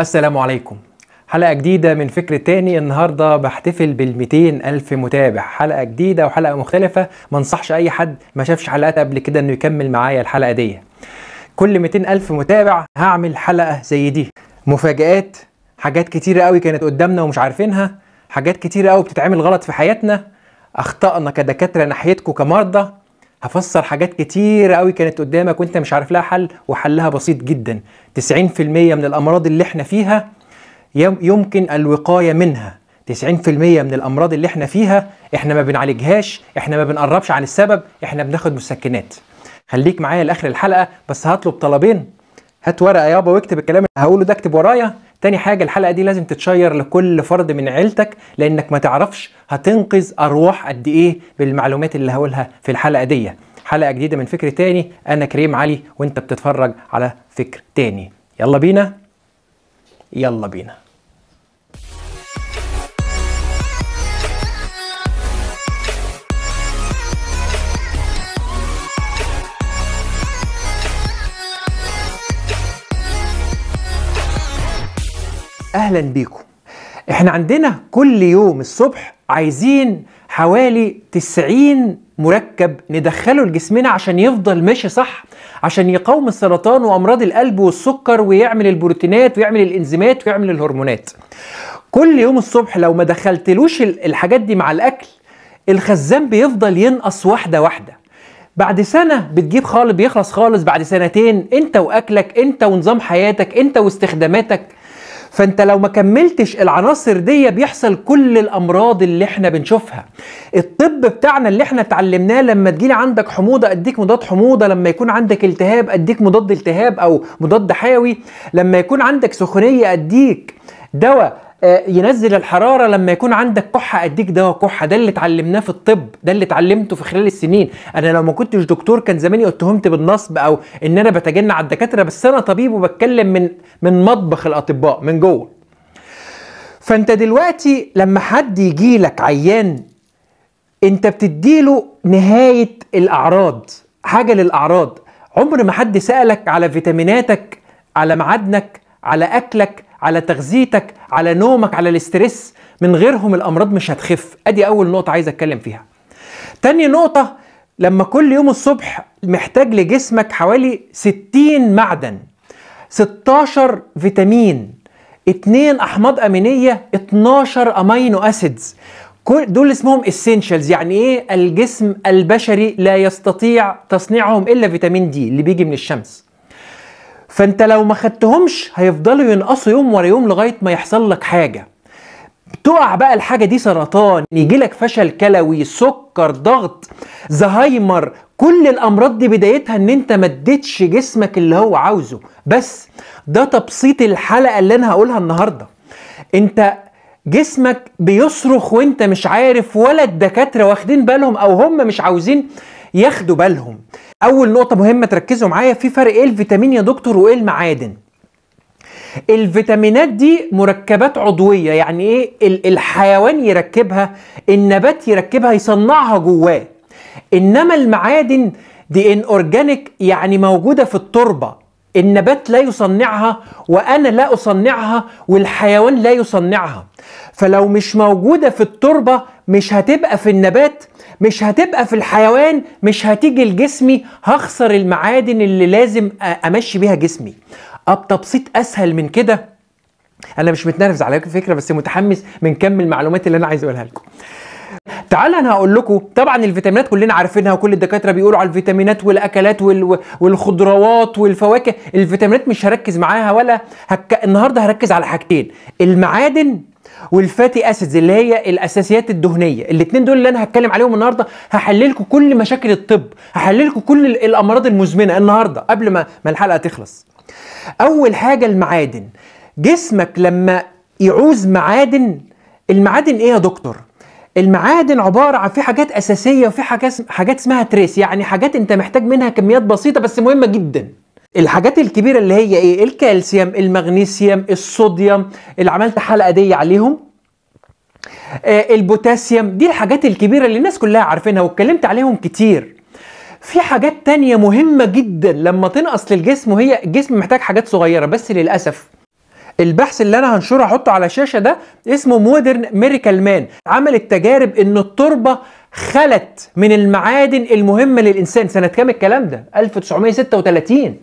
السلام عليكم حلقة جديدة من فكر تاني النهاردة بحتفل بال 200 ألف متابع حلقة جديدة وحلقة مختلفة ما انصحش أي حد ما شافش حلقات قبل كده إنه يكمل معايا الحلقة دي كل 200 ألف متابع هعمل حلقة زي دي مفاجآت حاجات كتيرة قوي كانت قدامنا ومش عارفينها حاجات كتيرة قوي بتتعمل غلط في حياتنا أخطأنا كدكاترة ناحيتكم كمرضى هفسر حاجات كتير قوي كانت قدامك وانت مش عارف لها حل وحلها بسيط جدا 90% من الامراض اللي احنا فيها يمكن الوقايه منها 90% من الامراض اللي احنا فيها احنا ما بنعالجهاش احنا ما بنقربش عن السبب احنا بناخد مسكنات خليك معايا لاخر الحلقه بس هطلب طلبين هات ورقه يابا واكتب الكلام اللي هقوله ده اكتب ورايا تاني حاجه الحلقه دي لازم تتشير لكل فرد من عيلتك لانك ما تعرفش هتنقذ ارواح قد ايه بالمعلومات اللي هقولها في الحلقه دي حلقه جديده من فكر تاني انا كريم علي وانت بتتفرج على فكر تاني يلا بينا يلا بينا اهلا بيكم احنا عندنا كل يوم الصبح عايزين حوالي 90 مركب ندخله لجسمنا عشان يفضل ماشي صح عشان يقاوم السرطان وامراض القلب والسكر ويعمل البروتينات ويعمل الانزيمات ويعمل الهرمونات كل يوم الصبح لو ما دخلتلوش الحاجات دي مع الاكل الخزان بيفضل ينقص واحده واحده بعد سنه بتجيب خالص بيخلص خالص بعد سنتين انت واكلك انت ونظام حياتك انت واستخداماتك فانت لو ما كملتش العناصر دي بيحصل كل الامراض اللي احنا بنشوفها الطب بتاعنا اللي احنا اتعلمناه لما تجيلي عندك حموضه اديك مضاد حموضه لما يكون عندك التهاب اديك مضاد التهاب او مضاد حيوي لما يكون عندك سخونيه اديك دواء آه، ينزل الحراره لما يكون عندك كحه اديك دواء كحه ده اللي اتعلمناه في الطب ده اللي اتعلمته في خلال السنين انا لو ما كنتش دكتور كان زماني اتهمت بالنصب او ان انا بتجنى على الدكاتره بس انا طبيب وبتكلم من من مطبخ الاطباء من جوه فانت دلوقتي لما حد يجي لك عيان انت بتديله نهايه الاعراض حاجه للاعراض عمر ما حد سالك على فيتاميناتك على معادنك على اكلك على تغذيتك على نومك على الاسترس من غيرهم الامراض مش هتخف ادي اول نقطه عايز اتكلم فيها تاني نقطه لما كل يوم الصبح محتاج لجسمك حوالي 60 معدن 16 فيتامين 2 احماض امينيه 12 امينو اسيدز كل دول اسمهم اسينشالز يعني ايه الجسم البشري لا يستطيع تصنيعهم الا فيتامين دي اللي بيجي من الشمس فانت لو ما خدتهمش هيفضلوا ينقصوا يوم ورا يوم لغايه ما يحصل لك حاجه تقع بقى الحاجه دي سرطان يجي لك فشل كلوي سكر ضغط زهايمر كل الامراض دي بدايتها ان انت ما اديتش جسمك اللي هو عاوزه بس ده تبسيط الحلقه اللي انا هقولها النهارده انت جسمك بيصرخ وانت مش عارف ولا الدكاتره واخدين بالهم او هم مش عاوزين ياخدوا بالهم اول نقطه مهمه تركزوا معايا في فرق ايه الفيتامين يا دكتور وايه المعادن الفيتامينات دي مركبات عضويه يعني ايه الحيوان يركبها النبات يركبها يصنعها جواه انما المعادن دي ان اورجانيك يعني موجوده في التربه النبات لا يصنعها وانا لا اصنعها والحيوان لا يصنعها فلو مش موجوده في التربه مش هتبقى في النبات مش هتبقى في الحيوان مش هتيجي لجسمي هخسر المعادن اللي لازم امشي بيها جسمي اب تبسيط اسهل من كده انا مش متنرفز على فكره بس متحمس من كم المعلومات اللي انا عايز اقولها لكم تعال انا هقول لكم طبعا الفيتامينات كلنا عارفينها وكل الدكاتره بيقولوا على الفيتامينات والاكلات والخضروات والفواكه الفيتامينات مش هركز معاها ولا هك... النهارده هركز على حاجتين المعادن والفاتي اسيدز اللي هي الاساسيات الدهنيه الاثنين دول اللي انا هتكلم عليهم النهارده هحلل لكم كل مشاكل الطب هحلل لكم كل الامراض المزمنه النهارده قبل ما ما الحلقه تخلص اول حاجه المعادن جسمك لما يعوز معادن المعادن ايه يا دكتور المعادن عباره عن في حاجات اساسيه وفي حاجات حاجات اسمها تريس يعني حاجات انت محتاج منها كميات بسيطه بس مهمه جدا الحاجات الكبيره اللي هي ايه الكالسيوم المغنيسيوم الصوديوم اللي عملت حلقه دي عليهم آه البوتاسيوم دي الحاجات الكبيره اللي الناس كلها عارفينها واتكلمت عليهم كتير في حاجات تانية مهمة جدا لما تنقص للجسم وهي الجسم محتاج حاجات صغيرة بس للأسف البحث اللي انا هنشره هحطه على الشاشه ده اسمه مودرن ميريكال مان عملت تجارب ان التربه خلت من المعادن المهمه للانسان سنه كام الكلام ده 1936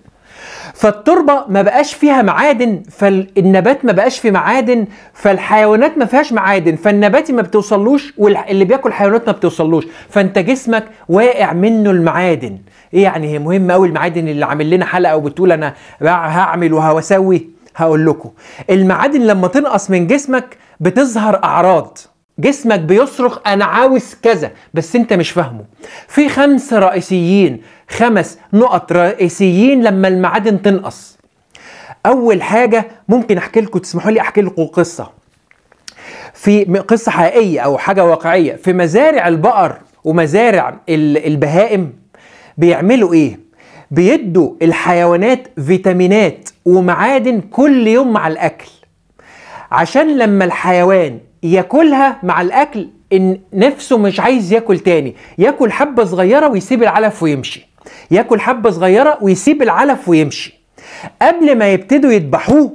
فالتربه ما بقاش فيها معادن فالنبات ما بقاش فيه معادن فالحيوانات ما فيهاش معادن فالنباتي ما بتوصلوش واللي بياكل حيوانات ما بتوصلوش فانت جسمك واقع منه المعادن ايه يعني هي مهم قوي المعادن اللي عامل لنا حلقه وبتقول انا هعمل وهسوي هقول لكم المعادن لما تنقص من جسمك بتظهر اعراض جسمك بيصرخ انا عاوز كذا بس انت مش فاهمه في خمس رئيسيين خمس نقط رئيسيين لما المعادن تنقص اول حاجه ممكن احكي لكم تسمحوا لي احكي لكم قصه في قصه حقيقيه او حاجه واقعيه في مزارع البقر ومزارع البهائم بيعملوا ايه بيدوا الحيوانات فيتامينات ومعادن كل يوم مع الاكل عشان لما الحيوان ياكلها مع الاكل ان نفسه مش عايز ياكل تاني ياكل حبه صغيره ويسيب العلف ويمشي ياكل حبه صغيره ويسيب العلف ويمشي قبل ما يبتدوا يذبحوه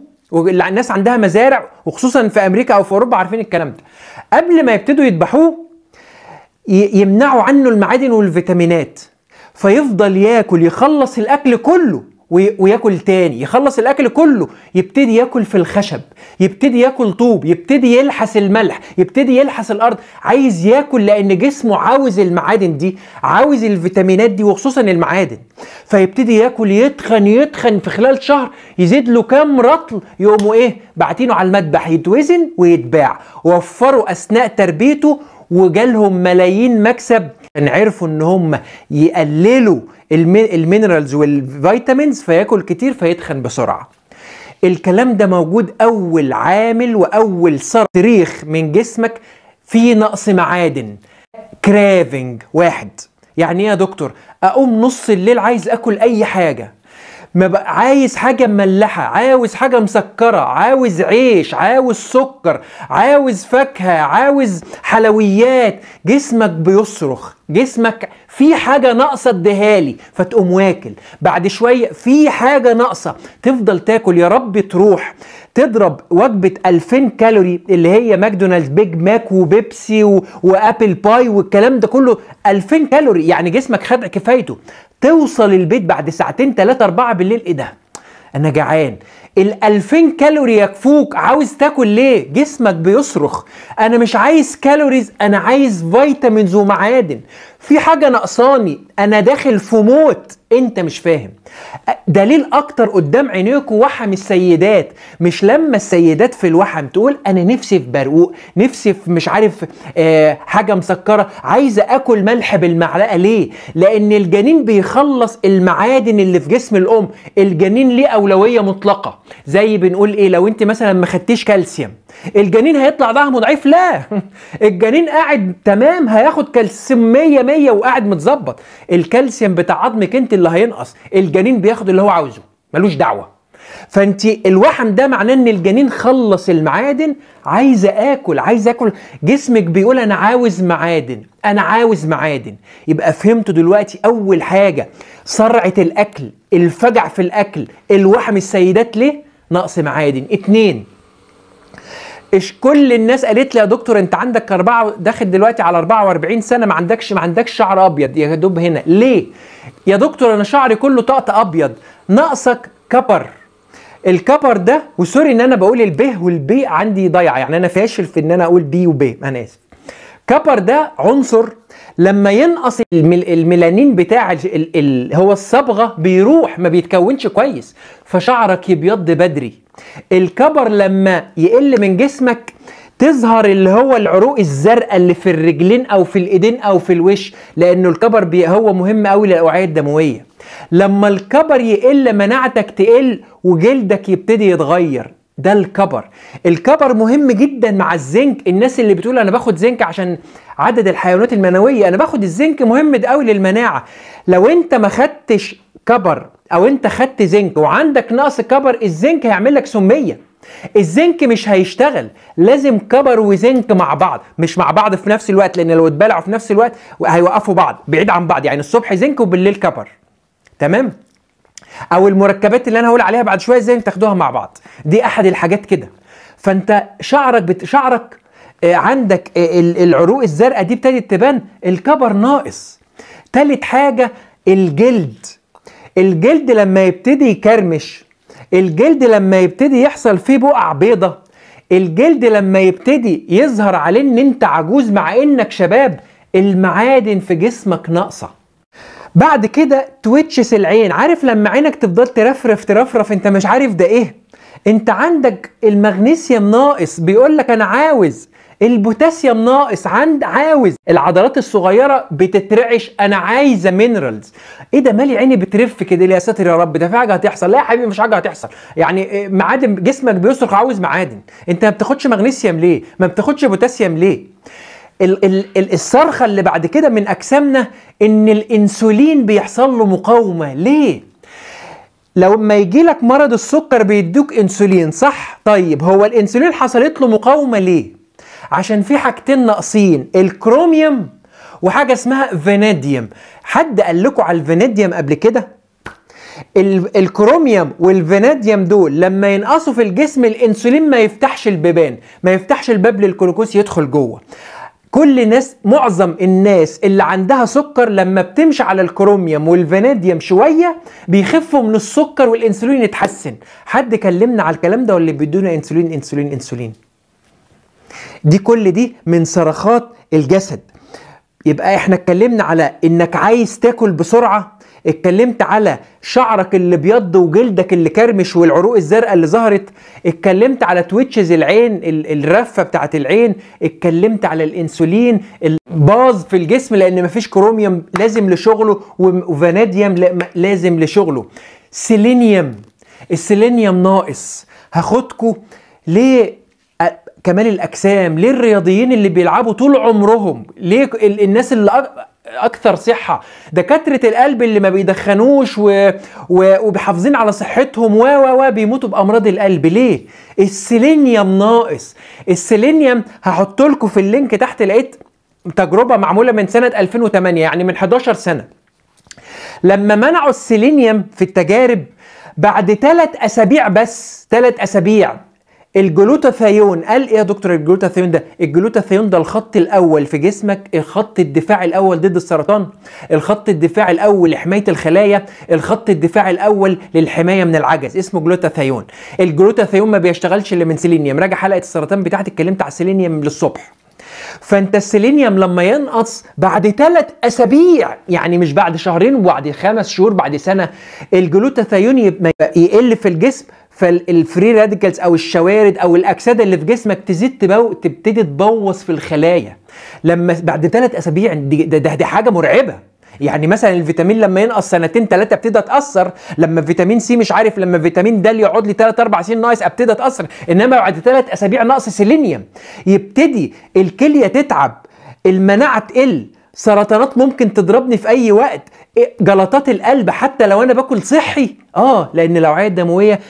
الناس عندها مزارع وخصوصا في امريكا او في اوروبا عارفين الكلام ده قبل ما يبتدوا يذبحوه يمنعوا عنه المعادن والفيتامينات فيفضل ياكل يخلص الاكل كله وياكل تاني يخلص الاكل كله يبتدي ياكل في الخشب يبتدي ياكل طوب يبتدي يلحس الملح يبتدي يلحس الارض عايز ياكل لان جسمه عاوز المعادن دي عاوز الفيتامينات دي وخصوصا المعادن فيبتدي ياكل يتخن يتخن في خلال شهر يزيد له كام رطل يقوموا ايه باعتينه على المذبح يتوزن ويتباع وفروا اثناء تربيته وجالهم ملايين مكسب ان عرفوا ان هم يقللوا المينرالز والفيتامينز فياكل كتير فيتخن بسرعه الكلام ده موجود اول عامل واول صريخ من جسمك في نقص معادن كرافنج واحد يعني ايه يا دكتور اقوم نص الليل عايز اكل اي حاجه ما بقى عايز حاجه مملحه عاوز حاجه مسكره عاوز عيش عاوز سكر عاوز فاكهه عاوز حلويات جسمك بيصرخ جسمك في حاجه ناقصه اديها لي فتقوم واكل بعد شويه في حاجه ناقصه تفضل تاكل يا رب تروح تضرب وجبه 2000 كالوري اللي هي ماكدونالدز بيج ماك وبيبسي و... وابل باي والكلام ده كله 2000 كالوري يعني جسمك خد كفايته توصل البيت بعد ساعتين ثلاثة أربعة بالليل ايه ده انا جعان ال 2000 كالوري يكفوك عاوز تاكل ليه جسمك بيصرخ انا مش عايز كالوريز انا عايز فيتامينز ومعادن في حاجه ناقصاني انا داخل في موت انت مش فاهم دليل اكتر قدام عينيكوا وحم السيدات مش لما السيدات في الوحم تقول انا نفسي في برقوق نفسي في مش عارف آه حاجه مسكره عايزه اكل ملح بالمعلقه ليه لان الجنين بيخلص المعادن اللي في جسم الام الجنين ليه اولويه مطلقه زي بنقول ايه لو انت مثلا ما خدتيش كالسيوم الجنين هيطلع ضعمه ضعيف لا الجنين قاعد تمام هياخد كالسيوم 100 100 وقاعد متظبط الكالسيوم بتاع عظمك انت اللي هينقص الجنين بياخد اللي هو عاوزه ملوش دعوه فانت الوحم ده معناه ان الجنين خلص المعادن عايز اكل عايز اكل جسمك بيقول انا عاوز معادن انا عاوز معادن يبقى فهمتوا دلوقتي اول حاجه سرعه الاكل الفجع في الاكل الوحم السيدات ليه نقص معادن اتنين ايش كل الناس قالت لي يا دكتور انت عندك اربعه داخل دلوقتي على 44 سنه ما عندكش ما عندكش شعر ابيض يا دوب هنا ليه؟ يا دكتور انا شعري كله طقط ابيض ناقصك كبر الكبر ده وسوري ان انا بقول البه والبي عندي ضايعه يعني انا فاشل في ان انا اقول بي وبي انا اسف كبر ده عنصر لما ينقص الميلانين بتاع الـ الـ هو الصبغه بيروح ما بيتكونش كويس فشعرك يبيض بدري الكبر لما يقل من جسمك تظهر اللي هو العروق الزرقاء اللي في الرجلين او في الايدين او في الوش لانه الكبر بي هو مهم قوي للاوعيه الدمويه لما الكبر يقل مناعتك تقل وجلدك يبتدي يتغير ده الكبر الكبر مهم جدا مع الزنك الناس اللي بتقول انا باخد زنك عشان عدد الحيوانات المنويه انا باخد الزنك مهم قوي للمناعه لو انت ما خدتش كبر او انت خدت زنك وعندك نقص كبر الزنك هيعمل لك سميه الزنك مش هيشتغل لازم كبر وزنك مع بعض مش مع بعض في نفس الوقت لان لو اتبلعوا في نفس الوقت هيوقفوا بعض بعيد عن بعض يعني الصبح زنك وبالليل كبر تمام او المركبات اللي انا هقول عليها بعد شويه ازاي تاخدوها مع بعض دي احد الحاجات كده فانت شعرك بت... شعرك آه، عندك آه، العروق الزرقاء دي ابتدت تبان الكبر ناقص تالت حاجة الجلد الجلد لما يبتدي يكرمش الجلد لما يبتدي يحصل فيه بقع بيضة الجلد لما يبتدي يظهر عليه ان انت عجوز مع انك شباب المعادن في جسمك ناقصه بعد كده تويتشس العين عارف لما عينك تفضل ترفرف ترفرف انت مش عارف ده ايه انت عندك المغنيسيوم ناقص بيقول لك انا عاوز البوتاسيوم ناقص عند عاوز العضلات الصغيره بتترعش انا عايزه مينرالز ايه ده مالي عيني بترف كده يا ساتر يا رب ده في حاجه هتحصل لا يا حبيبي مش حاجه هتحصل يعني آه، معادن جسمك بيصرخ عاوز معادن انت ما بتاخدش مغنيسيوم ليه ما بتاخدش بوتاسيوم ليه ال ال الصرخه اللي بعد كده من اجسامنا ان الانسولين بيحصل له مقاومه ليه لو ما يجي لك مرض السكر بيدوك انسولين صح طيب هو الانسولين حصلت له مقاومه ليه عشان في حاجتين ناقصين الكروميوم وحاجه اسمها فينيديوم حد قال لكم على الفينيديوم قبل كده الكروميوم والفيناديوم دول لما ينقصوا في الجسم الانسولين ما يفتحش البيبان ما يفتحش الباب للجلوكوز يدخل جوه كل ناس معظم الناس اللي عندها سكر لما بتمشي على الكروميوم والفيناديوم شويه بيخفوا من السكر والانسولين يتحسن حد كلمنا على الكلام ده ولا بيدونا انسولين انسولين انسولين دي كل دي من صرخات الجسد يبقى احنا اتكلمنا على انك عايز تاكل بسرعه اتكلمت على شعرك اللي بيض وجلدك اللي كرمش والعروق الزرقاء اللي ظهرت اتكلمت على تويتشز العين الرفه بتاعت العين اتكلمت على الانسولين الباظ في الجسم لان مفيش كروميوم لازم لشغله وفاناديوم لازم لشغله سيلينيوم السيلينيوم ناقص هاخدكم ليه كمال الاجسام ليه الرياضيين اللي بيلعبوا طول عمرهم ليه الناس اللي اكثر صحه دكاتره القلب اللي ما بيدخنوش و... و... وبيحافظين على صحتهم و و و بيموتوا بامراض القلب ليه السيلينيوم ناقص السيلينيوم هحط لكم في اللينك تحت لقيت تجربه معموله من سنه 2008 يعني من 11 سنه لما منعوا السيلينيوم في التجارب بعد ثلاث اسابيع بس ثلاث اسابيع الجلوتاثيون قال ايه يا دكتور الجلوتاثيون ده الجلوتاثيون ده الخط الاول في جسمك خط الدفاع الاول ضد السرطان الخط الدفاع الاول لحمايه الخلايا الخط الدفاع الاول للحمايه من العجز اسمه جلوتاثيون الجلوتاثيون ما بيشتغلش الا من سيلينيوم راجع حلقه السرطان بتاعتي اتكلمت على سيلينيوم للصبح فانت السيلينيوم لما ينقص بعد ثلاث اسابيع يعني مش بعد شهرين وبعد خمس شهور بعد سنه الجلوتاثيون يقل في الجسم فالفري راديكالز او الشوارد او الاكسده اللي في جسمك تزيد تبو... تبتدي تبوظ في الخلايا لما بعد ثلاث اسابيع ده, ده, ده حاجه مرعبه يعني مثلا الفيتامين لما ينقص سنتين ثلاثه ابتدي اتاثر لما فيتامين سي مش عارف لما فيتامين د يقعد لي ثلاث اربع سنين ناقص ابتدي اتاثر انما بعد ثلاث اسابيع نقص سيلينيوم يبتدي الكليه تتعب المناعه تقل سرطانات ممكن تضربني في اي وقت إيه، جلطات القلب حتى لو انا باكل صحي اه لان الاوعيه الدمويه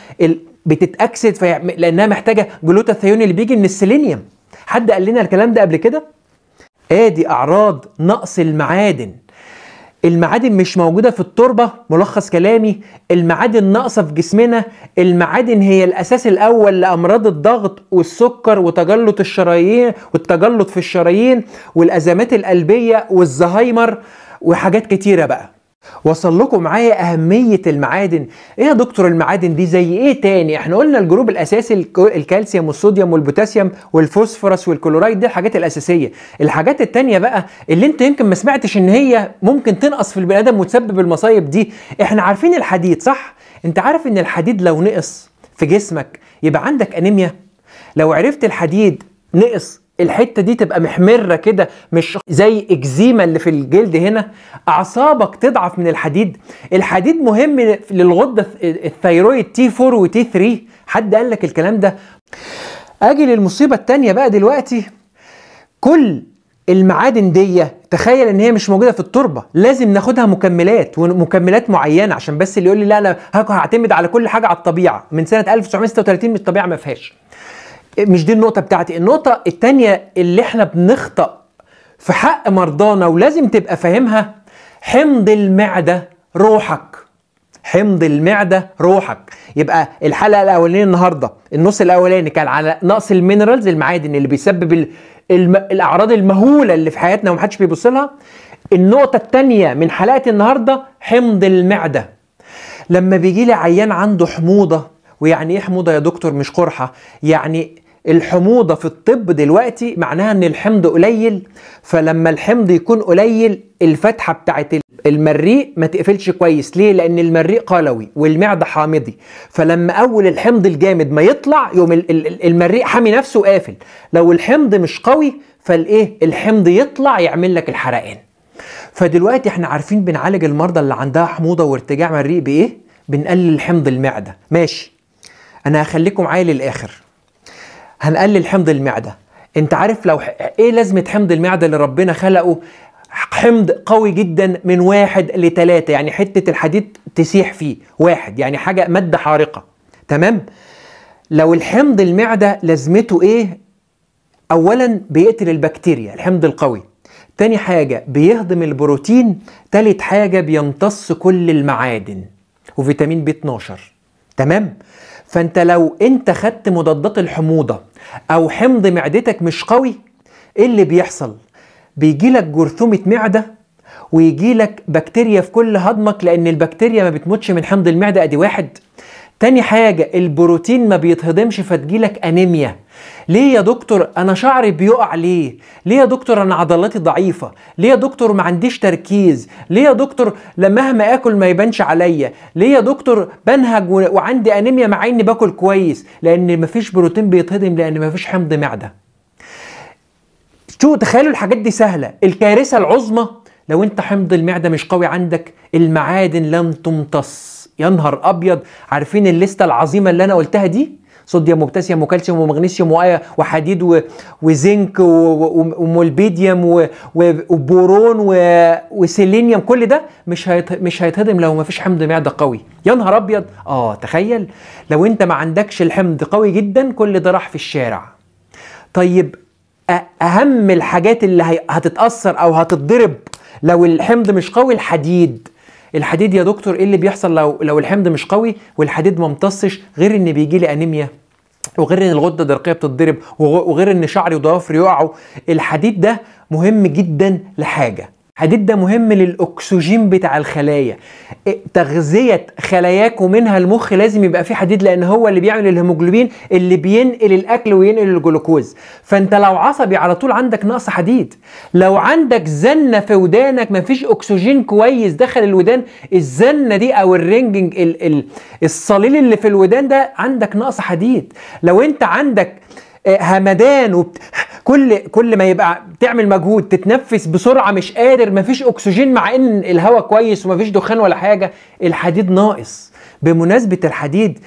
بتتاكسد في... لانها محتاجه جلوتاثيون اللي بيجي من السيلينيوم حد قال لنا الكلام ده قبل كده ادي آه، اعراض نقص المعادن المعادن مش موجودة في التربة ملخص كلامي المعادن ناقصة في جسمنا المعادن هي الأساس الأول لأمراض الضغط والسكر وتجلط الشرايين والتجلط في الشرايين والأزمات القلبية والزهايمر وحاجات كتيرة بقى وصل لكم معايا أهمية المعادن إيه يا دكتور المعادن دي زي إيه تاني إحنا قلنا الجروب الأساسي الكالسيوم والصوديوم والبوتاسيوم والفوسفورس والكلورايد دي الحاجات الأساسية الحاجات التانية بقى اللي أنت يمكن ما سمعتش إن هي ممكن تنقص في البني آدم وتسبب المصايب دي إحنا عارفين الحديد صح أنت عارف إن الحديد لو نقص في جسمك يبقى عندك أنيميا لو عرفت الحديد نقص الحته دي تبقى محمره كده مش زي اكزيما اللي في الجلد هنا اعصابك تضعف من الحديد الحديد مهم للغده الثيرويد تي 4 وتي 3 حد قال لك الكلام ده اجي للمصيبه الثانيه بقى دلوقتي كل المعادن دي تخيل ان هي مش موجوده في التربه لازم ناخدها مكملات ومكملات معينه عشان بس اللي يقول لي لا انا هعتمد على كل حاجه على الطبيعه من سنه 1936 الطبيعه ما فيهاش مش دي النقطة بتاعتي النقطة التانية اللي احنا بنخطأ في حق مرضانا ولازم تبقى فاهمها حمض المعدة روحك حمض المعدة روحك يبقى الحلقة الأولانية النهاردة النص الأولاني كان على نقص المينرالز المعادن اللي بيسبب الم... الأعراض المهولة اللي في حياتنا ومحدش بيبص لها النقطة التانية من حلقة النهاردة حمض المعدة لما بيجي لي عيان عنده حموضة ويعني ايه حموضة يا دكتور مش قرحة يعني الحموضة في الطب دلوقتي معناها ان الحمض قليل فلما الحمض يكون قليل الفتحة بتاعت المريء ما تقفلش كويس ليه لان المريء قلوي والمعدة حامضي فلما اول الحمض الجامد ما يطلع يوم المريء حامي نفسه وقافل لو الحمض مش قوي فالايه الحمض يطلع يعمل لك الحرقان فدلوقتي احنا عارفين بنعالج المرضى اللي عندها حموضة وارتجاع مريء بايه بنقلل حمض المعدة ماشي انا هخليكم معايا للاخر هنقلل حمض المعده انت عارف لو ايه لازمه حمض المعده اللي ربنا خلقه حمض قوي جدا من واحد لتلاتة يعني حتة الحديد تسيح فيه واحد يعني حاجة مادة حارقة تمام لو الحمض المعدة لازمته ايه اولا بيقتل البكتيريا الحمض القوي تاني حاجة بيهضم البروتين تالت حاجة بيمتص كل المعادن وفيتامين بي 12 تمام فانت لو انت خدت مضادات الحموضه او حمض معدتك مش قوي ايه اللي بيحصل بيجيلك جرثومه معده ويجيلك بكتيريا في كل هضمك لان البكتيريا ما بتموتش من حمض المعده ادي واحد تاني حاجة البروتين ما بيتهضمش فتجيلك أنيميا ليه يا دكتور انا شعري بيقع ليه ليه يا دكتور انا عضلاتي ضعيفه ليه يا دكتور ما عنديش تركيز ليه يا دكتور مهما اكل ما يبانش عليا ليه يا دكتور بنهج وعندي انيميا مع اني باكل كويس لان مفيش بروتين بيتهضم لان مفيش حمض معده شو تخيلوا الحاجات دي سهله الكارثه العظمى لو انت حمض المعده مش قوي عندك المعادن لم تمتص يا نهار ابيض عارفين الليسته العظيمه اللي انا قلتها دي صوديوم وبوتاسيوم وكالسيوم ومغنيسيوم وحديد وزنك ومولبيديوم وبورون وسيلينيوم كل ده مش مش هيتهضم لو ما فيش حمض معده قوي يا نهار ابيض اه تخيل لو انت ما عندكش الحمض قوي جدا كل ده راح في الشارع طيب اهم الحاجات اللي هتتاثر او هتتضرب لو الحمض مش قوي الحديد الحديد يا دكتور ايه اللي بيحصل لو لو الحمض مش قوي والحديد ما امتصش غير ان بيجي لي انيميا وغير ان الغده الدرقيه بتتضرب وغير ان شعري وضوافري يقعوا الحديد ده مهم جدا لحاجه الحديد ده مهم للاكسجين بتاع الخلايا إيه، تغذيه خلاياك ومنها المخ لازم يبقى فيه حديد لان هو اللي بيعمل الهيموجلوبين اللي بينقل الاكل وينقل الجلوكوز فانت لو عصبي على طول عندك نقص حديد لو عندك زنه في ودانك ما فيش اكسجين كويس دخل الودان الزنه دي او الرنجنج الصليل اللي في الودان ده عندك نقص حديد لو انت عندك آه، همدان وبت... كل كل ما يبقى تعمل مجهود تتنفس بسرعه مش قادر مفيش اكسجين مع ان الهواء كويس ومفيش دخان ولا حاجه الحديد ناقص بمناسبه الحديد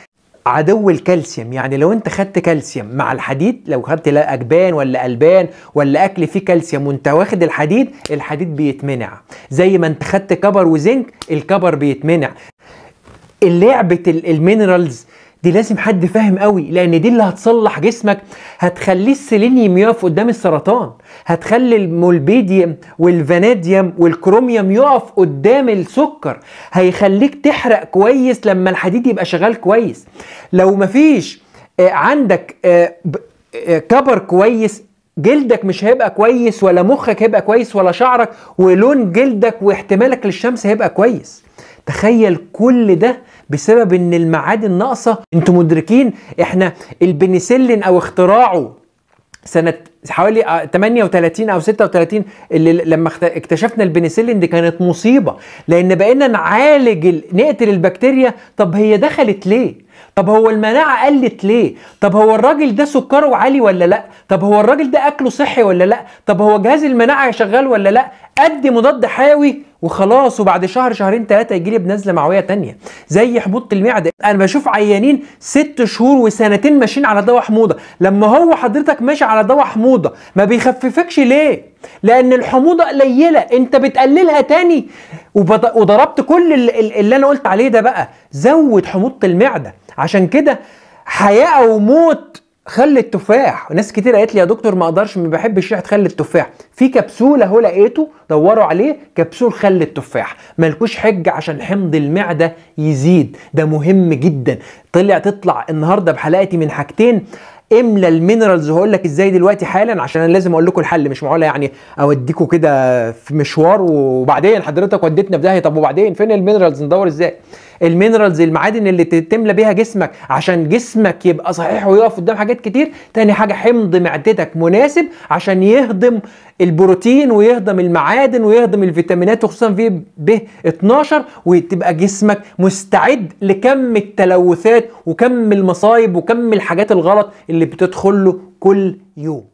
عدو الكالسيوم يعني لو انت خدت كالسيوم مع الحديد لو خدت لا اجبان ولا البان ولا اكل فيه كالسيوم وانت واخد الحديد الحديد بيتمنع زي ما انت خدت كبر وزنك الكبر بيتمنع لعبه المينرالز دي لازم حد فاهم قوي لان دي اللي هتصلح جسمك هتخليه السيلينيوم يقف قدام السرطان هتخلي المولبيديوم والفاناديوم والكروميوم يقف قدام السكر هيخليك تحرق كويس لما الحديد يبقى شغال كويس لو مفيش آه، عندك آه، آه، كبر كويس جلدك مش هيبقى كويس ولا مخك هيبقى كويس ولا شعرك ولون جلدك واحتمالك للشمس هيبقى كويس تخيل كل ده بسبب ان المعادن ناقصه انتوا مدركين احنا البنسلين او اختراعه سنه حوالي 38 آه، او 36 اللي لما اكتشفنا البنسلين دي كانت مصيبه لان بقينا نعالج نقتل البكتيريا طب هي دخلت ليه طب هو المناعه قلت ليه طب هو الراجل ده سكره عالي ولا لا طب هو الراجل ده اكله صحي ولا لا طب هو جهاز المناعه شغال ولا لا ادي مضاد حيوي وخلاص وبعد شهر شهرين ثلاثه يجي لي بنزله معويه ثانيه زي حبوط المعده انا بشوف عيانين ست شهور وسنتين ماشيين على دواء حموضه لما هو حضرتك ماشي على دواء حموضه ما بيخففكش ليه لان الحموضه قليله انت بتقللها تاني وضربت كل اللي انا قلت عليه ده بقى زود حموضه المعده عشان كده حياه او موت خل التفاح ناس كتير قالت لي يا دكتور ما اقدرش ما بحبش ريحه خل التفاح في كبسوله اهو لقيته دوروا عليه كبسول خل التفاح ملكوش حجه عشان حمض المعده يزيد ده مهم جدا طلع تطلع النهارده بحلقتي من حاجتين املى المينرالز هقول لك ازاي دلوقتي حالا عشان انا لازم اقول لكم الحل مش معقوله يعني اوديكم كده في مشوار وبعدين حضرتك وديتنا في داهيه طب وبعدين فين المينرالز ندور ازاي المينرالز المعادن اللي تتملى بيها جسمك عشان جسمك يبقى صحيح ويقف قدام حاجات كتير تاني حاجه حمض معدتك مناسب عشان يهضم البروتين ويهضم المعادن ويهضم الفيتامينات وخصوصا في ب 12 وتبقى جسمك مستعد لكم التلوثات وكم المصايب وكم الحاجات الغلط اللي بتدخل له كل يوم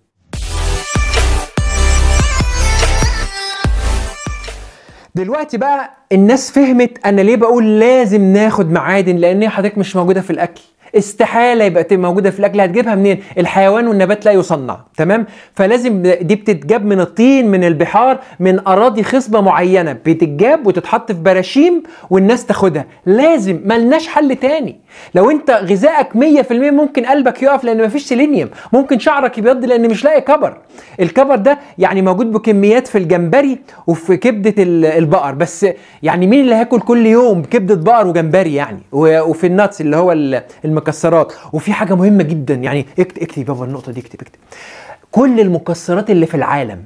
دلوقتي بقى الناس فهمت انا ليه بقول لازم ناخد معادن لان حضرتك مش موجوده في الاكل استحاله يبقى موجوده في الاكل هتجيبها منين الحيوان والنبات لا يصنع تمام فلازم دي بتتجاب من الطين من البحار من اراضي خصبه معينه بتتجاب وتتحط في براشيم والناس تاخدها لازم ملناش حل تاني لو انت غذائك 100% ممكن قلبك يقف لان مفيش سيلينيوم ممكن شعرك يبيض لان مش لاقي كبر الكبر ده يعني موجود بكميات في الجمبري وفي كبده البقر بس يعني مين اللي هياكل كل يوم كبده بقر وجمبري يعني وفي الناتس اللي هو الم المكسرات وفي حاجه مهمه جدا يعني اكتب اكتب بابا النقطه دي اكتب اكتب كل المكسرات اللي في العالم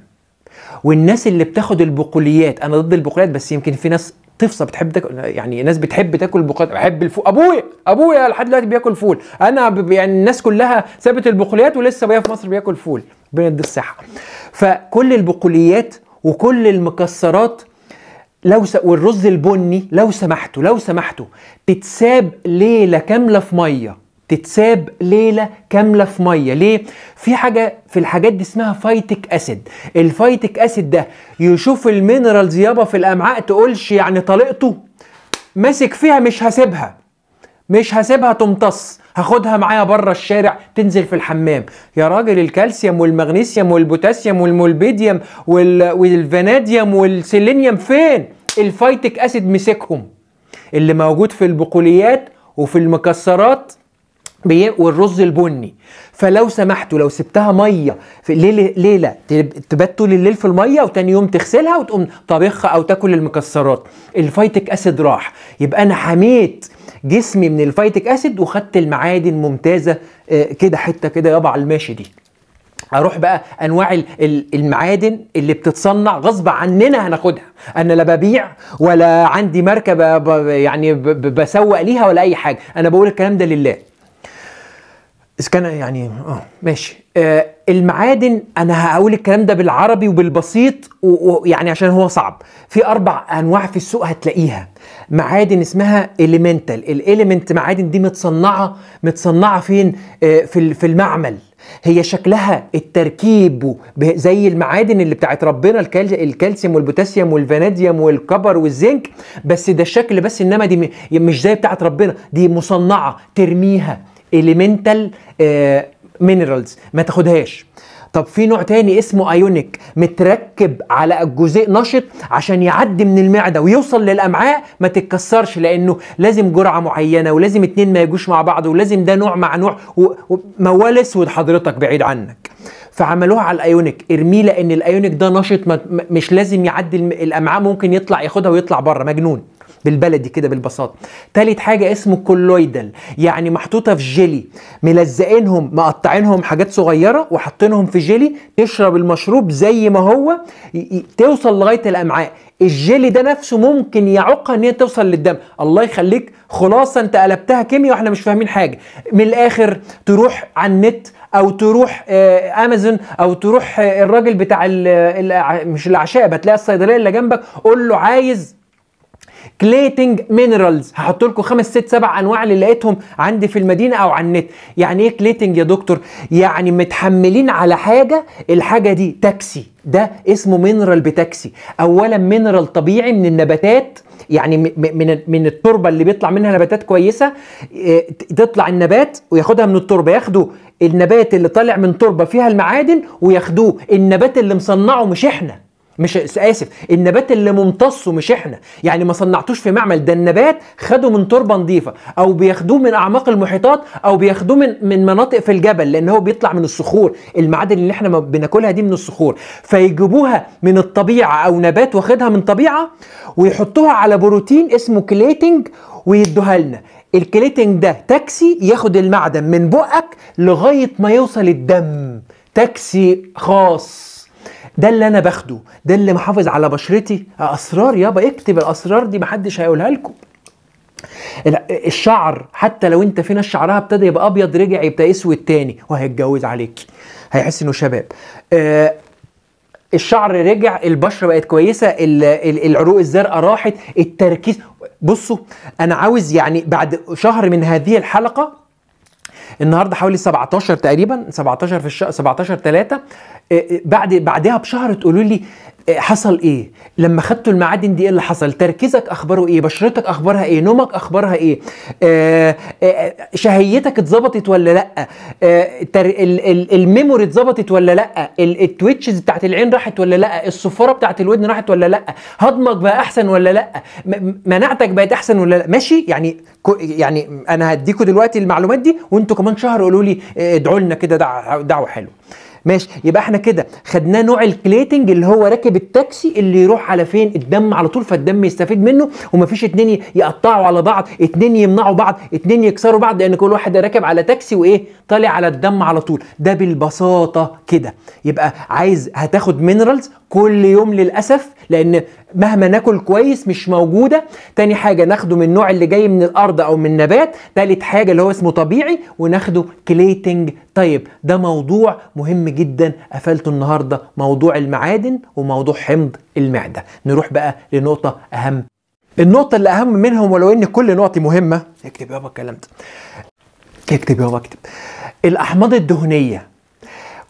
والناس اللي بتاخد البقوليات انا ضد البقوليات بس يمكن في ناس تفصى بتحب تاكل يعني ناس بتحب تاكل بقوليات بحب الفول ابويا ابويا لحد دلوقتي بياكل فول انا يعني الناس كلها سابت البقوليات ولسه بقى في مصر بياكل فول بين الصحه فكل البقوليات وكل المكسرات لو س... والرز البني لو سمحتوا لو سمحتوا تتساب ليله كامله في ميه تتساب ليله كامله في ميه ليه في حاجه في الحاجات دي اسمها فايتك اسيد الفايتك اسيد ده يشوف المينرالز يابا في الامعاء تقولش يعني طليقته ماسك فيها مش هسيبها مش هسيبها تمتص هاخدها معايا بره الشارع تنزل في الحمام يا راجل الكالسيوم والمغنيسيوم والبوتاسيوم والمولبيديوم والفناديوم والسيلينيوم فين الفايتك اسيد مسكهم اللي موجود في البقوليات وفي المكسرات والرز البني فلو سمحتوا لو سبتها ميه في ليله ليله تبات طول الليل في الميه وتاني يوم تغسلها وتقوم طابخها او تاكل المكسرات الفايتك اسيد راح يبقى انا حميت جسمي من الفايتك اسيد وخدت المعادن ممتازه آه، كده حته كده يابا على الماشي دي اروح بقى انواع المعادن اللي بتتصنع غصب عننا هناخدها انا لا ببيع ولا عندي مركبه يعني بسوق ليها ولا اي حاجه انا بقول الكلام ده لله اذا كان يعني اه ماشي آه، المعادن انا هقول الكلام ده بالعربي وبالبسيط ويعني عشان هو صعب في اربع انواع في السوق هتلاقيها معادن اسمها اليمنتال الاليمنت معادن دي متصنعه متصنعه فين آه، في في المعمل هي شكلها التركيب زي المعادن اللي بتاعت ربنا الكالسيوم والبوتاسيوم والفناديوم والكبر والزنك بس ده الشكل بس انما دي مش زي بتاعت ربنا دي مصنعه ترميها اليمنتال آه، مينرالز ما تاخدهاش طب في نوع تاني اسمه ايونيك متركب على الجزء نشط عشان يعدي من المعده ويوصل للامعاء ما تتكسرش لانه لازم جرعه معينه ولازم اتنين ما يجوش مع بعض ولازم ده نوع مع نوع وموال اسود حضرتك بعيد عنك فعملوها على الايونيك ارميه لان الايونيك ده نشط مش لازم يعدي الامعاء ممكن يطلع ياخدها ويطلع بره مجنون بالبلدي كده بالبساطه تالت حاجه اسمه كولويدال يعني محطوطه في جيلي ملزقينهم مقطعينهم حاجات صغيره وحاطينهم في جيلي تشرب المشروب زي ما هو توصل لغايه الامعاء الجيلي ده نفسه ممكن يعقها ان هي توصل للدم الله يخليك خلاصه انت قلبتها كيمياء واحنا مش فاهمين حاجه من الاخر تروح على النت او تروح آه، امازون او تروح آه، الراجل بتاع مش العشاء بتلاقي الصيدليه اللي جنبك قول له عايز كليتنج مينرالز هحط لكم خمس ست سبع انواع اللي لقيتهم عندي في المدينه او على النت يعني ايه كليتنج يا دكتور يعني متحملين على حاجه الحاجه دي تاكسي ده اسمه مينرال بتاكسي اولا مينرال طبيعي من النباتات يعني من من التربه اللي بيطلع منها نباتات كويسه آه، تطلع النبات وياخدها من التربه ياخدوا النبات اللي طالع من تربه فيها المعادن وياخدوه النبات اللي مصنعه مش احنا مش اسف النبات اللي ممتصه مش احنا يعني ما صنعتوش في معمل ده النبات خده من تربه نظيفه او بياخدوه من اعماق المحيطات او بياخدوه من من مناطق في الجبل لان هو بيطلع من الصخور المعادن اللي احنا بناكلها دي من الصخور فيجيبوها من الطبيعه او نبات واخدها من طبيعه ويحطوها على بروتين اسمه كليتنج ويدوها لنا الكليتنج ده تاكسي ياخد المعدن من بقك لغايه ما يوصل الدم تاكسي خاص ده اللي انا باخده ده اللي محافظ على بشرتي اسرار يابا اكتب الاسرار دي محدش هيقولها لكم الشعر حتى لو انت فينا شعرها ابتدى يبقى ابيض رجع يبقى اسود تاني وهيتجوز عليك هيحس انه شباب آه الشعر رجع البشره بقت كويسه العروق الزرقاء راحت التركيز بصوا انا عاوز يعني بعد شهر من هذه الحلقه النهارده حوالي 17 تقريبا 17 في الشهر 17 3 بعد بعدها بشهر تقولوا لي إيه، حصل ايه لما خدتوا المعادن دي ايه اللي حصل تركيزك اخباره ايه بشرتك اخبارها ايه نومك اخبارها ايه آه, آه، شهيتك اتظبطت ولا لا آه الميموري اتظبطت ولا لا التويتشز بتاعت العين راحت ولا لا الصفاره بتاعت الودن راحت ولا لا هضمك بقى احسن ولا لا مناعتك بقت احسن ولا لا ماشي يعني يعني انا هديكوا دلوقتي المعلومات دي وانتوا كمان شهر قولوا لي آه، ادعوا لنا كده دعوه حلوه ماشي يبقى احنا كده خدناه نوع الكليتنج اللي هو راكب التاكسي اللي يروح على فين الدم على طول فالدم يستفيد منه ومفيش اتنين يقطعوا على بعض اتنين يمنعوا بعض اتنين يكسروا بعض لان كل واحد راكب على تاكسي وايه طالع على الدم على طول ده بالبساطه كده يبقى عايز هتاخد مينرالز كل يوم للاسف لان مهما ناكل كويس مش موجوده تاني حاجه ناخده من النوع اللي جاي من الارض او من نبات تالت حاجه اللي هو اسمه طبيعي وناخده كليتنج طيب ده موضوع مهم جدا قفلته النهارده موضوع المعادن وموضوع حمض المعده نروح بقى لنقطه اهم النقطه اللي اهم منهم ولو ان كل نقطه مهمه اكتب يابا الكلام ده اكتب يابا اكتب الاحماض الدهنيه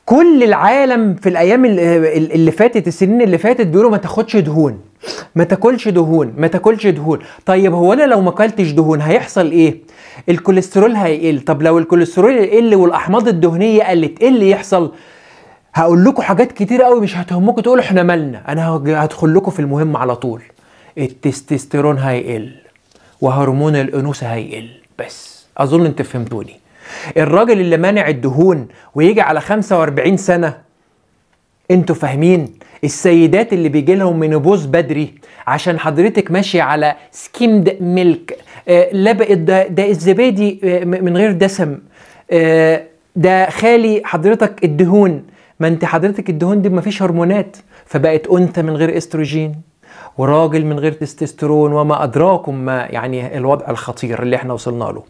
كل العالم في الايام اللي فاتت السنين اللي فاتت بيقولوا ما تاخدش دهون ما تاكلش دهون ما تاكلش دهون طيب هو انا لو ما اكلتش دهون هيحصل ايه الكوليسترول هيقل طب لو الكوليسترول قل والاحماض الدهنيه قلت ايه اللي يحصل هقول لكم حاجات كتير قوي مش هتهمكم تقولوا احنا مالنا انا هدخل لكم في المهم على طول التستوستيرون هيقل وهرمون الانوثه هيقل بس اظن انت فهمتوني الراجل اللي مانع الدهون ويجي على 45 سنه انتوا فاهمين السيدات اللي بيجي لهم منوبوز بدري عشان حضرتك ماشي على سكيمد ميلك آه، لا ده, الزبادي آه، من غير دسم آه، ده خالي حضرتك الدهون ما انت حضرتك الدهون دي مفيش هرمونات فبقت انثى من غير استروجين وراجل من غير تستوستيرون وما ادراكم ما يعني الوضع الخطير اللي احنا وصلنا له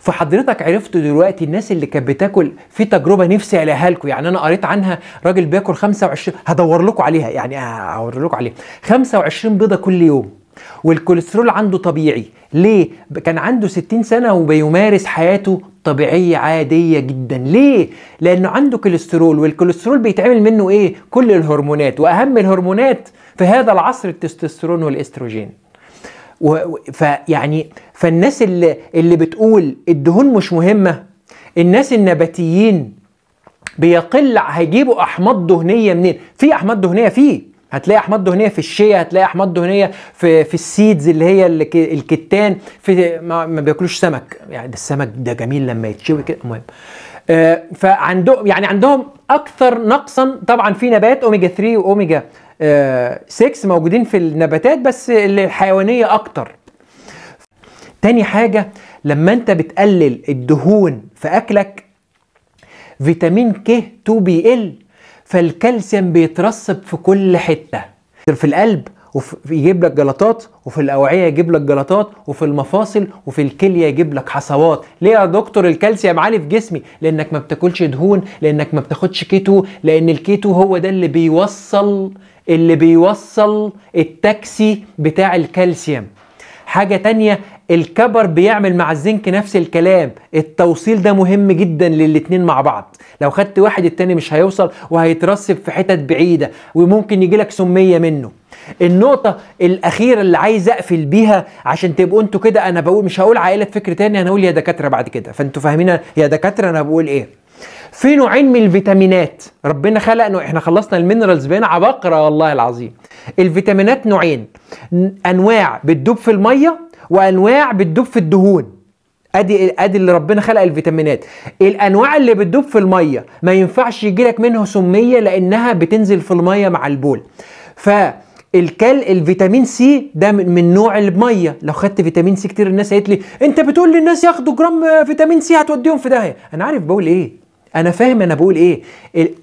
فحضرتك عرفت دلوقتي الناس اللي كانت بتاكل في تجربه نفسي الاقيها لكم يعني انا قريت عنها راجل بياكل 25 هدور لكم عليها يعني هدور لكم عليها 25 بيضه كل يوم والكوليسترول عنده طبيعي ليه كان عنده 60 سنه وبيمارس حياته طبيعيه عاديه جدا ليه لانه عنده كوليسترول والكوليسترول بيتعمل منه ايه كل الهرمونات واهم الهرمونات في هذا العصر التستوستيرون والاستروجين و... فيعني فالناس اللي اللي بتقول الدهون مش مهمه الناس النباتيين بيقل هيجيبوا احماض دهنيه منين في احماض دهنيه فيه هتلاقي احماض دهنيه في الشيا هتلاقي احماض دهنيه في في السيدز اللي هي الكتان في ما, ما بياكلوش سمك يعني ده السمك ده جميل لما يتشوي كده المهم آه فعندهم يعني عندهم اكثر نقصا طبعا في نبات اوميجا 3 واوميجا 6 آه، موجودين في النباتات بس الحيوانيه اكتر تاني حاجه لما انت بتقلل الدهون في اكلك فيتامين ك 2 بيقل فالكالسيوم بيترسب في كل حته في القلب ويجيب لك جلطات وفي الاوعيه يجيب لك جلطات وفي المفاصل وفي الكليه يجيب لك حصوات ليه يا دكتور الكالسيوم عالي في جسمي لانك ما بتاكلش دهون لانك ما بتاخدش كيتو لان الكيتو هو ده اللي بيوصل اللي بيوصل التاكسي بتاع الكالسيوم حاجة تانية الكبر بيعمل مع الزنك نفس الكلام التوصيل ده مهم جدا للاتنين مع بعض لو خدت واحد التاني مش هيوصل وهيترسب في حتت بعيدة وممكن يجيلك سمية منه النقطة الأخيرة اللي عايز أقفل بيها عشان تبقوا أنتوا كده أنا بقول مش هقول عائلة فكر تاني أنا هقول يا دكاترة بعد كده فأنتوا فاهمين يا دكاترة أنا بقول إيه في نوعين من الفيتامينات ربنا خلق نوع احنا خلصنا المينرالز بين عبقرة والله العظيم الفيتامينات نوعين انواع بتدوب في المية وانواع بتدوب في الدهون ادي ادي اللي ربنا خلق الفيتامينات الانواع اللي بتدوب في الميه ما ينفعش يجيلك منها سميه لانها بتنزل في الميه مع البول ف الكل الفيتامين سي ده من نوع الميه لو خدت فيتامين سي كتير الناس قالت لي انت بتقول للناس ياخدوا جرام فيتامين سي هتوديهم في داهيه انا عارف بقول ايه انا فاهم انا بقول ايه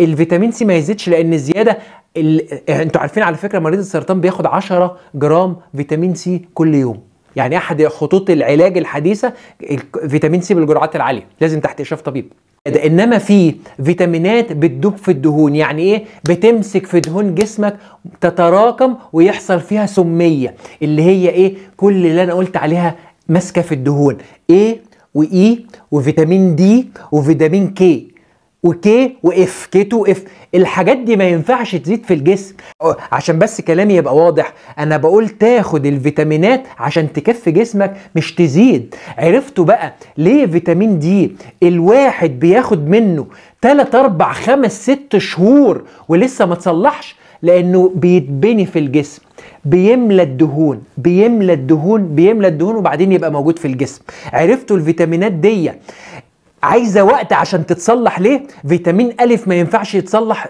الفيتامين سي ما يزيدش لان الزياده ال... إيه، انتوا عارفين على فكره مريض السرطان بياخد 10 جرام فيتامين سي كل يوم يعني احد خطوط العلاج الحديثه فيتامين سي بالجرعات العاليه لازم تحت اشراف طبيب ده انما في فيتامينات بتدوب في الدهون يعني ايه بتمسك في دهون جسمك تتراكم ويحصل فيها سميه اللي هي ايه كل اللي انا قلت عليها ماسكه في الدهون ايه واي e وفيتامين دي وفيتامين كي وكي واف كي تو اف الحاجات دي ما ينفعش تزيد في الجسم عشان بس كلامي يبقى واضح انا بقول تاخد الفيتامينات عشان تكفي جسمك مش تزيد عرفتوا بقى ليه فيتامين دي الواحد بياخد منه 3 4 5 6 شهور ولسه ما تصلحش لانه بيتبني في الجسم بيملى الدهون بيملى الدهون بيملى الدهون وبعدين يبقى موجود في الجسم عرفتوا الفيتامينات دي عايزه وقت عشان تتصلح ليه فيتامين الف ما ينفعش يتصلح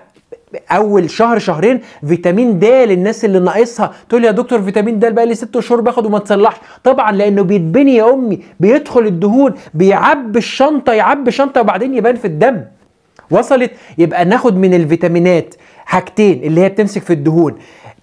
اول شهر شهرين فيتامين د للناس اللي ناقصها تقول يا دكتور فيتامين د بقى لي ست شهور باخد وما تصلحش طبعا لانه بيتبني يا امي بيدخل الدهون بيعبي الشنطه يعبي شنطه وبعدين يبان في الدم وصلت يبقى ناخد من الفيتامينات حاجتين اللي هي بتمسك في الدهون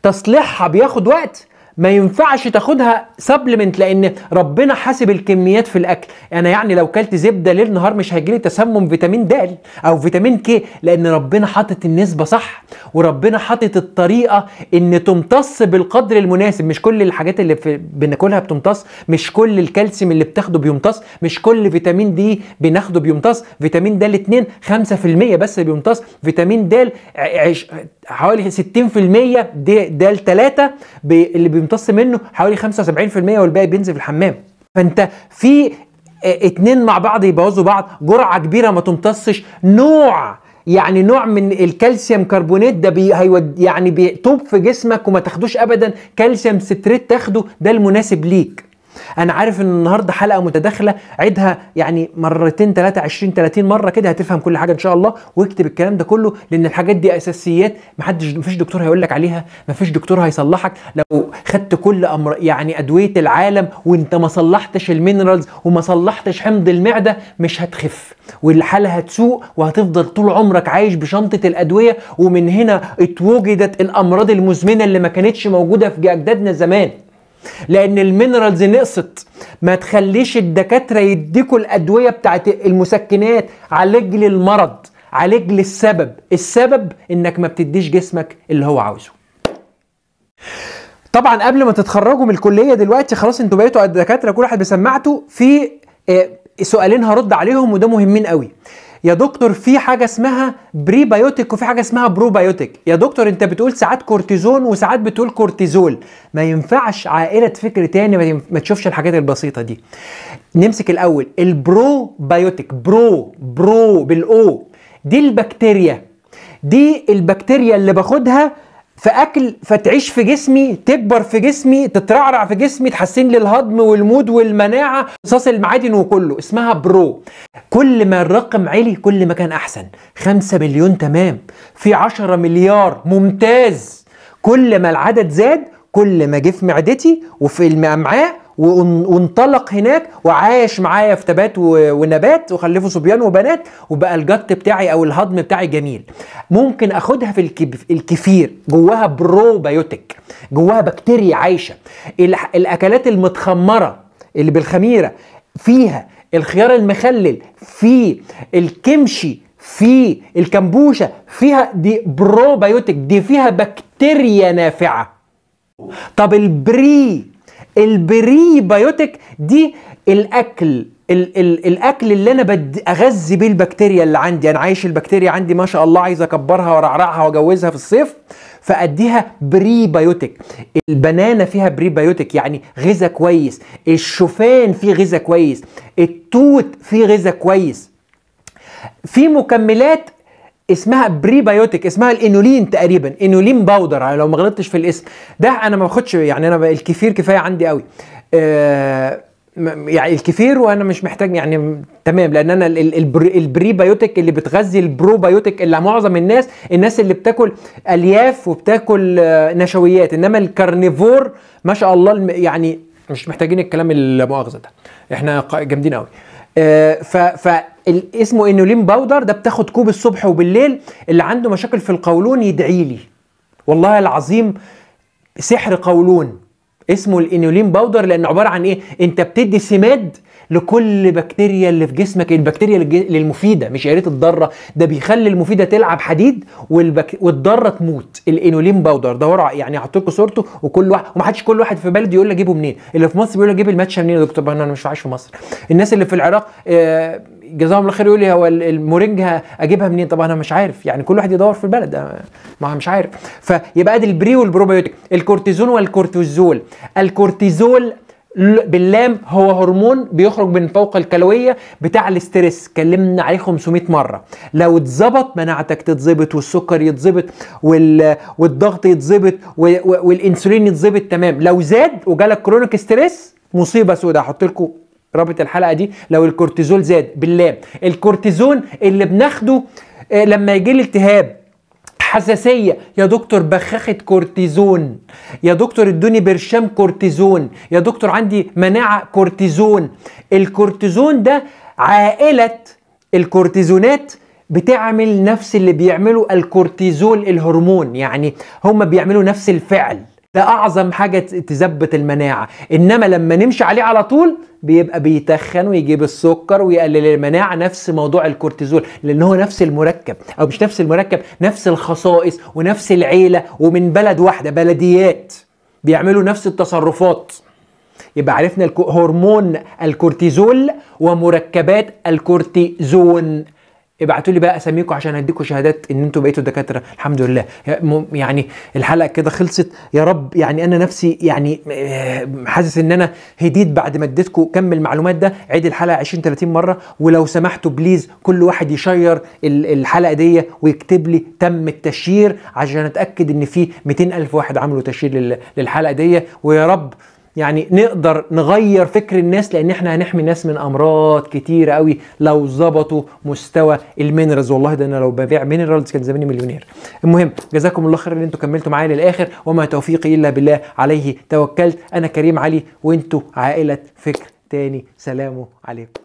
تصليحها بياخد وقت ما ينفعش تاخدها سبلمنت لان ربنا حاسب الكميات في الاكل انا يعني لو كلت زبده ليل نهار مش هيجيلي تسمم فيتامين د او فيتامين كي لان ربنا حاطط النسبه صح وربنا حاطط الطريقه ان تمتص بالقدر المناسب مش كل الحاجات اللي بناكلها بتمتص مش كل الكالسيوم اللي بتاخده بيمتص مش كل فيتامين دي بناخده بيمتص فيتامين د 2 5% بس بيمتص فيتامين د حوالي 60% ده ده التلاتة اللي بيمتص منه حوالي 75% والباقي بينزل في الحمام فانت في آه، اتنين مع بعض يبوظوا بعض جرعه كبيره ما تمتصش نوع يعني نوع من الكالسيوم كربونات ده بي هيود يعني بيطوب في جسمك وما تاخدوش ابدا كالسيوم ستريت تاخده ده المناسب ليك انا عارف ان النهارده حلقه متداخله عيدها يعني مرتين ثلاثه 20 30 مره كده هتفهم كل حاجه ان شاء الله واكتب الكلام ده كله لان الحاجات دي اساسيات محدش مفيش دكتور هيقول لك عليها مفيش دكتور هيصلحك لو خدت كل امر يعني ادويه العالم وانت ما صلحتش المينرالز وما صلحتش حمض المعده مش هتخف والحاله هتسوء وهتفضل طول عمرك عايش بشنطه الادويه ومن هنا اتوجدت الامراض المزمنه اللي ما كانتش موجوده في اجدادنا زمان لان المينرالز نقصت ما تخليش الدكاتره يديكوا الادويه بتاعت المسكنات على رجل المرض على رجل السبب السبب انك ما بتديش جسمك اللي هو عاوزه طبعا قبل ما تتخرجوا من الكليه دلوقتي خلاص انتوا بقيتوا دكاتره كل واحد بسماعته في آه، سؤالين هرد عليهم وده مهمين قوي يا دكتور في حاجه اسمها بريبايوتيك وفي حاجه اسمها بروبايوتيك يا دكتور انت بتقول ساعات كورتيزون وساعات بتقول كورتيزول ما ينفعش عائله فكر تاني ما تشوفش الحاجات البسيطه دي نمسك الاول البروبايوتيك برو برو بالاو دي البكتيريا دي البكتيريا اللي باخدها في اكل فتعيش في جسمي تكبر في جسمي تترعرع في جسمي تحسن لي الهضم والمود والمناعه رصاص المعادن وكله اسمها برو كل ما الرقم علي كل ما كان احسن 5 مليون تمام في 10 مليار ممتاز كل ما العدد زاد كل ما جه في معدتي وفي الامعاء وانطلق هناك وعاش معايا في تبات ونبات وخلفوا صبيان وبنات وبقى الجت بتاعي او الهضم بتاعي جميل ممكن اخدها في الكفير جواها بروبيوتيك جواها بكتيريا عايشه الاكلات المتخمره اللي بالخميره فيها الخيار المخلل في الكمشي في الكمبوشه فيها دي بروبيوتيك دي فيها بكتيريا نافعه طب البري بايوتيك دي الاكل الـ الـ الاكل اللي انا اغذي بيه البكتيريا اللي عندي انا عايش البكتيريا عندي ما شاء الله عايز اكبرها وارعرعها واجوزها في الصيف فاديها بايوتيك البنانه فيها بايوتيك يعني غذاء كويس الشوفان فيه غذاء كويس التوت فيه غذاء كويس في مكملات اسمها بريبايوتيك اسمها الانولين تقريبا انولين باودر يعني لو ما غلطتش في الاسم ده انا ما باخدش يعني انا الكثير كفايه عندي قوي آه، يعني الكثير وانا مش محتاج يعني تمام لان انا البريبايوتيك اللي بتغذي البروبايوتيك اللي معظم الناس الناس اللي بتاكل الياف وبتاكل آه، نشويات انما الكارنيفور ما شاء الله يعني مش محتاجين الكلام المؤاخذه ده احنا جامدين قوي آه، ف اسمه انولين باودر ده بتاخد كوب الصبح وبالليل اللي عنده مشاكل في القولون يدعي لي والله العظيم سحر قولون اسمه الانولين باودر لانه عباره عن ايه انت بتدي سماد لكل بكتيريا اللي في جسمك البكتيريا المفيده مش يا ريت الضاره ده بيخلي المفيده تلعب حديد والبك... والضاره تموت الانولين باودر ده ورع يعني هحط لكم صورته وكل واحد ومحدش كل واحد في بلد يقول لك جيبه منين اللي في مصر بيقول لك جيب الماتشا منين يا دكتور انا مش عايش في مصر الناس اللي في العراق آه جزاهم الله خير يقول لي هو المورينجا اجيبها منين؟ طب انا مش عارف يعني كل واحد يدور في البلد ما مش عارف فيبقى ادي البري والبروبيوتيك الكورتيزون والكورتيزول الكورتيزول باللام هو هرمون بيخرج من فوق الكلويه بتاع الاسترس اتكلمنا عليه 500 مره لو اتظبط مناعتك تتظبط والسكر يتظبط والضغط يتظبط والانسولين يتظبط تمام لو زاد وجالك كرونيك ستريس مصيبه سوداء هحط لكم رابط الحلقه دي لو الكورتيزول زاد بالله الكورتيزون اللي بناخده آه، لما يجي لي التهاب حساسيه يا دكتور بخاخه كورتيزون يا دكتور ادوني برشام كورتيزون يا دكتور عندي مناعه كورتيزون الكورتيزون ده عائله الكورتيزونات بتعمل نفس اللي بيعمله الكورتيزول الهرمون يعني هم بيعملوا نفس الفعل ده اعظم حاجه تثبت المناعه انما لما نمشي عليه على طول بيبقى بيتخن ويجيب السكر ويقلل المناعه نفس موضوع الكورتيزول لان هو نفس المركب او مش نفس المركب نفس الخصائص ونفس العيله ومن بلد واحده بلديات بيعملوا نفس التصرفات يبقى عرفنا هرمون الكورتيزول ومركبات الكورتيزون ابعتوا لي بقى اساميكم عشان اديكم شهادات ان انتوا بقيتوا دكاتره الحمد لله يعني الحلقه كده خلصت يا رب يعني انا نفسي يعني آه، حاسس ان انا هديت بعد ما اديتكم كم المعلومات ده عيد الحلقه 20 30 مره ولو سمحتوا بليز كل واحد يشير الحلقه دي ويكتب لي تم التشير عشان اتاكد ان في 200 الف واحد عملوا تشير للحلقه دي ويا رب يعني نقدر نغير فكر الناس لان احنا هنحمي الناس من امراض كتيره قوي لو ظبطوا مستوى المينرالز والله ده انا لو ببيع مينرالز كان زماني مليونير المهم جزاكم الله خير ان انتوا كملتوا معايا للاخر وما توفيقي الا بالله عليه توكلت انا كريم علي وانتوا عائله فكر تاني سلام عليكم